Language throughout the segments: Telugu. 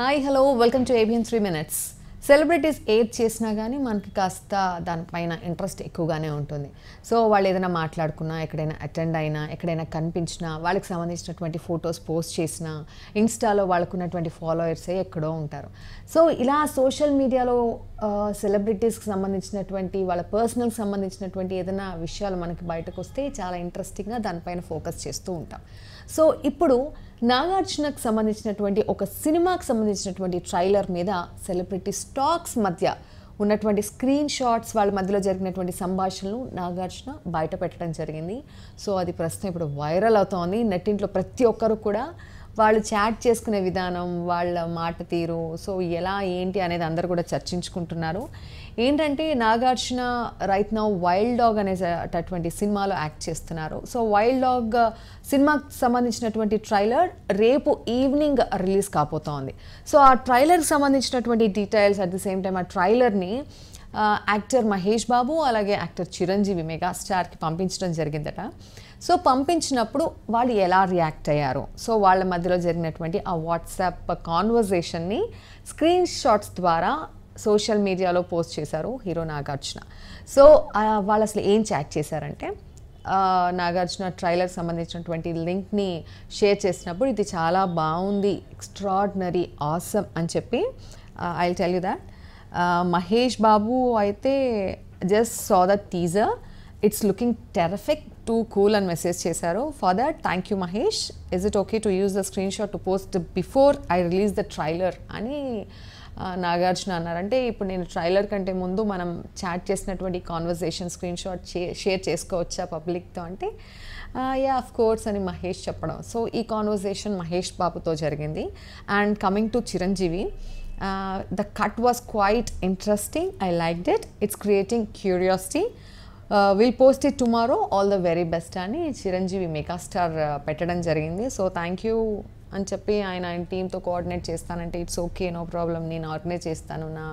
Hi hello welcome to ABN three minutes celebrities ఏది చేసినా కానీ మనకి కాస్త దానిపైన ఇంట్రెస్ట్ ఎక్కువగానే ఉంటుంది సో వాళ్ళు ఏదైనా మాట్లాడుకున్నా ఎక్కడైనా అటెండ్ అయినా ఎక్కడైనా కనిపించినా వాళ్ళకి సంబంధించినటువంటి ఫొటోస్ పోస్ట్ చేసినా ఇన్స్టాలో వాళ్ళకున్నటువంటి ఫాలోయర్సే ఎక్కడో ఉంటారు సో ఇలా సోషల్ మీడియాలో సెలబ్రిటీస్కి సంబంధించినటువంటి వాళ్ళ పర్సనల్కి సంబంధించినటువంటి ఏదైనా విషయాలు మనకి బయటకు వస్తే చాలా ఇంట్రెస్టింగ్గా దానిపైన ఫోకస్ చేస్తూ ఉంటాం సో ఇప్పుడు నాగార్జునకు సంబంధించినటువంటి ఒక సినిమాకు సంబంధించినటువంటి ట్రైలర్ మీద సెలబ్రిటీ స్టాక్స్ మధ్య ఉన్నటువంటి స్క్రీన్ షాట్స్ వాళ్ళ మధ్యలో జరిగినటువంటి సంభాషణలు నాగార్జున బయట పెట్టడం జరిగింది సో అది ప్రస్తుతం ఇప్పుడు వైరల్ అవుతోంది నెట్టింట్లో ప్రతి ఒక్కరు కూడా వాళ్ళు చాట్ చేసుకునే విధానం వాళ్ళ మాట తీరు సో ఎలా ఏంటి అనేది అందరూ కూడా చర్చించుకుంటున్నారు ఏంటంటే Nagarjuna right now wild dog అనేటటువంటి సినిమాలో యాక్ట్ చేస్తున్నారు సో వైల్డ్ డాగ్ సినిమాకి సంబంధించినటువంటి ట్రైలర్ రేపు ఈవినింగ్ రిలీజ్ కాబోతోంది సో ఆ ట్రైలర్కి సంబంధించినటువంటి details at the same time ఆ ట్రైలర్ని యాక్టర్ మహేష్ బాబు అలాగే యాక్టర్ చిరంజీవి మెగాస్టార్కి పంపించడం జరిగిందట సో పంపించినప్పుడు వాళ్ళు ఎలా రియాక్ట్ అయ్యారు సో వాళ్ళ మధ్యలో జరిగినటువంటి ఆ వాట్సాప్ కాన్వర్జేషన్ని స్క్రీన్ షాట్స్ ద్వారా సోషల్ మీడియాలో పోస్ట్ చేశారు హీరో నాగార్జున సో వాళ్ళు అసలు ఏం చాట్ చేశారంటే నాగార్జున ట్రైలర్ సంబంధించినటువంటి లింక్ని షేర్ చేసినప్పుడు ఇది చాలా బాగుంది ఎక్స్ట్రాడినరీ ఆసమ్ అని చెప్పి I tell you that Mahesh Babu అయితే just saw the teaser it's looking terrific too cool అని మెసేజ్ చేశారు for that thank you Mahesh is it okay to use the screen shot to post before I release the trailer అని నాగార్జున అన్నారు అంటే ఇప్పుడు నేను ట్రైలర్ కంటే ముందు మనం చాట్ చేసినటువంటి కాన్వర్జేషన్ స్క్రీన్ షాట్ షేర్ చేసుకోవచ్చా పబ్లిక్తో అంటే యా ఆఫ్ కోర్స్ అని మహేష్ చెప్పడం సో ఈ కాన్వర్జేషన్ మహేష్ బాబుతో జరిగింది and coming to Chiranjeevi Uh, the cut was quite interesting. I liked it. It's creating curiosity. Uh, we'll post it tomorrow. All the very best అని చిరంజీవి మెగాస్టార్ పెట్టడం జరిగింది సో థ్యాంక్ యూ అని చెప్పి ఆయన ఆయన టీంతో కోఆర్డినేట్ చేస్తానంటే ఇట్స్ ఓకే నో ప్రాబ్లం నేను ఆర్గనైజ్ చేస్తాను నా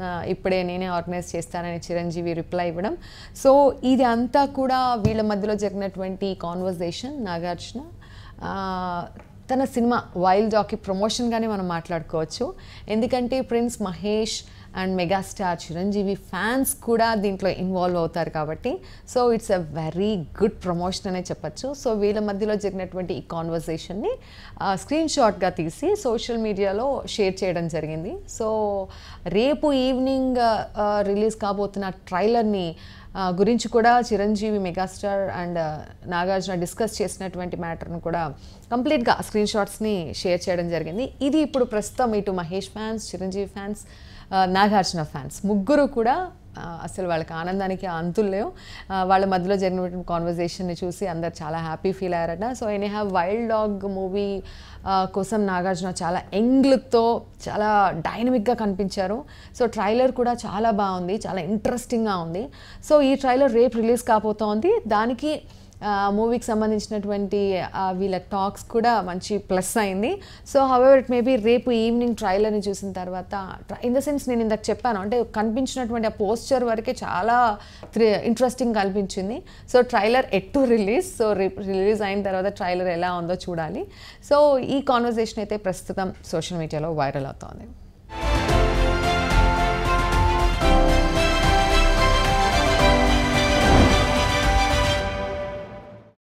నా ఇప్పుడే నేనే ఆర్గనైజ్ చేస్తానని చిరంజీవి రిప్లై ఇవ్వడం సో ఇది అంతా కూడా వీళ్ళ మధ్యలో జరిగినటువంటి కాన్వర్జేషన్ నాగార్జున uh, తన సినిమా వైల్డ్ ప్రమోషన్ ప్రమోషన్గానే మనం మాట్లాడుకోవచ్చు ఎందుకంటే prince Mahesh and megastar Chiranjeevi fans కూడా దీంట్లో ఇన్వాల్వ్ అవుతారు కాబట్టి so it's a very good promotion అనే చెప్పచ్చు సో వీళ్ళ మధ్యలో జరిగినటువంటి ఈ కాన్వర్సేషన్ని స్క్రీన్ షాట్గా తీసి సోషల్ మీడియాలో షేర్ చేయడం జరిగింది సో రేపు ఈవినింగ్ రిలీజ్ కాబోతున్న ట్రైలర్ని గురించి కూడా Chiranjeevi megastar and Nagarjuna discuss చేసినటువంటి మ్యాటర్ను కూడా కంప్లీట్గా స్క్రీన్ షాట్స్ని షేర్ చేయడం జరిగింది ఇది ఇప్పుడు ప్రస్తుతం ఇటు Mahesh fans Chiranjeevi fans Nagarjuna fans ముగ్గురు కూడా అసలు వాళ్ళకి ఆనందానికి అంతులు లేవు వాళ్ళ మధ్యలో జరిగిన కాన్వర్జేషన్ని చూసి అందరు చాలా హ్యాపీ ఫీల్ అయ్యారట so anyhow wild dog movie కోసం నాగార్జున చాలా ఎంగ్లుక్తో చాలా డైనమిక్గా కనిపించారు సో ట్రైలర్ కూడా చాలా బాగుంది చాలా ఇంట్రెస్టింగ్గా ఉంది సో ఈ ట్రైలర్ రేపు రిలీజ్ కాబోతోంది దానికి మూవీకి సంబంధించినటువంటి వీళ్ళ టాక్స్ కూడా మంచి ప్లస్ అయింది సో హవెవర్ ఇట్ మేబీ రేపు ఈవినింగ్ ట్రైలర్ని చూసిన తర్వాత ఇన్ ద సెన్స్ నేను ఇందాక చెప్పాను అంటే కనిపించినటువంటి ఆ పోస్చర్ వరకే చాలా ఇంట్రెస్టింగ్ కనిపించింది so trailer yet to release so release అయిన తర్వాత ట్రైలర్ ఎలా ఉందో చూడాలి సో ఈ కాన్వర్జేషన్ అయితే ప్రస్తుతం సోషల్ మీడియాలో వైరల్ అవుతోంది